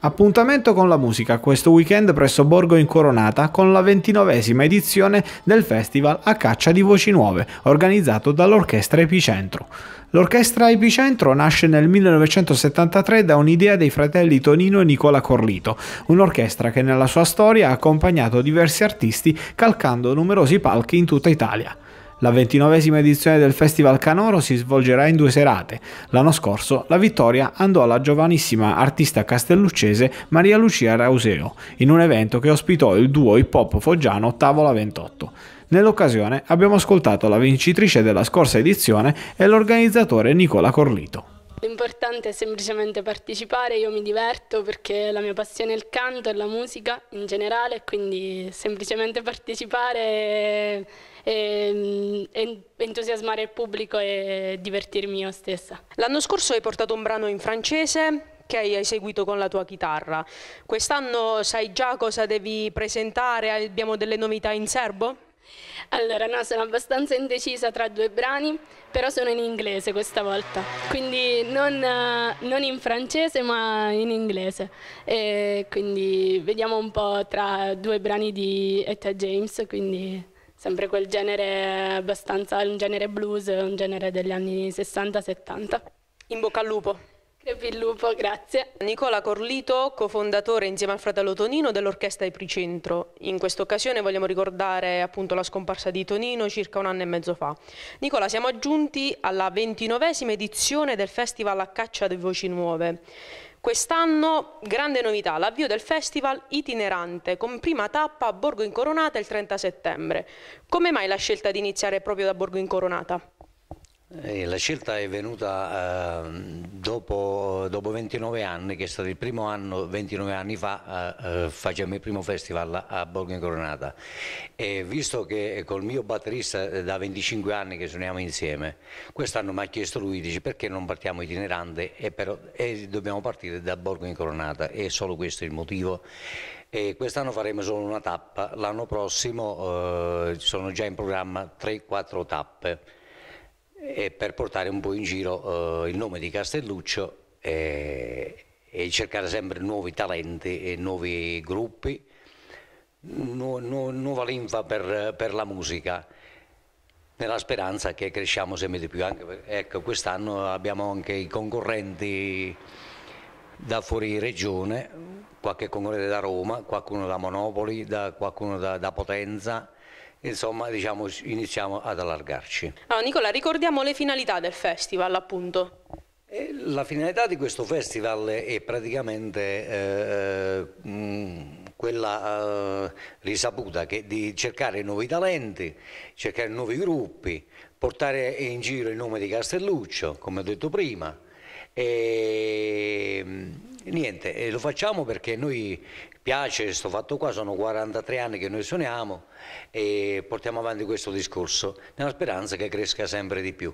Appuntamento con la musica questo weekend presso Borgo Incoronata con la 29esima edizione del festival A Caccia di Voci Nuove, organizzato dall'Orchestra Epicentro. L'orchestra Epicentro nasce nel 1973 da un'idea dei fratelli Tonino e Nicola Corlito, un'orchestra che nella sua storia ha accompagnato diversi artisti calcando numerosi palchi in tutta Italia. La ventinovesima edizione del Festival Canoro si svolgerà in due serate. L'anno scorso la vittoria andò alla giovanissima artista castelluccese Maria Lucia Rauseo, in un evento che ospitò il duo hip hop foggiano Tavola 28. Nell'occasione abbiamo ascoltato la vincitrice della scorsa edizione e l'organizzatore Nicola Corlito. L'importante è semplicemente partecipare, io mi diverto perché la mia passione è il canto e la musica in generale, quindi semplicemente partecipare e, ehm, e entusiasmare il pubblico e divertirmi io stessa. L'anno scorso hai portato un brano in francese, che hai eseguito con la tua chitarra. Quest'anno sai già cosa devi presentare? Abbiamo delle novità in serbo? Allora, no, sono abbastanza indecisa tra due brani, però sono in inglese questa volta, quindi non, non in francese ma in inglese. E quindi vediamo un po' tra due brani di Etta James, quindi sempre quel genere abbastanza, un genere blues, un genere degli anni 60-70. In bocca al lupo. Crepi il lupo, grazie. Nicola Corlito, cofondatore insieme al fratello Tonino dell'orchestra Epicentro. In questa occasione vogliamo ricordare appunto la scomparsa di Tonino circa un anno e mezzo fa. Nicola, siamo giunti alla ventinovesima edizione del Festival a Caccia di Voci Nuove. Quest'anno grande novità, l'avvio del festival itinerante con prima tappa a Borgo Incoronata il 30 settembre. Come mai la scelta di iniziare proprio da Borgo Incoronata? Eh, la scelta è venuta eh, dopo, dopo, 29 anni, che è stato il primo anno, 29 anni fa, eh, eh facemmo il primo festival a Borgo Incoronata. E visto che col mio batterista eh, da 25 anni che suoniamo insieme, quest'anno mi ha chiesto lui, dice perché non partiamo itinerante e, però, e dobbiamo partire da Borgo Incoronata, è solo questo il motivo quest'anno faremo solo una tappa, l'anno prossimo eh, sono già in programma 3-4 tappe e per portare un po' in giro eh, il nome di Castelluccio e, e, cercare sempre nuovi talenti e nuovi gruppi, nu, nu, nuova linfa per, per, la musica, nella speranza che cresciamo sempre di più. Anche, ecco, quest'anno abbiamo anche i concorrenti da fuori regione, qualche concorrente da Roma, qualcuno da Monopoli, da, qualcuno da, da Potenza insomma diciamo, iniziamo ad allargarci. Allora, ah, Nicola, ricordiamo le finalità del festival appunto. Eh, la finalità di questo festival è praticamente eh, mh, mm, quella eh, risaputa di cercare nuovi talenti, cercare nuovi gruppi, portare in giro il nome di Castelluccio, come ho detto prima. E, mm, niente, lo facciamo perché noi piace questo fatto qua, sono 43 anni che noi suoniamo e portiamo avanti questo discorso nella speranza che cresca sempre di più.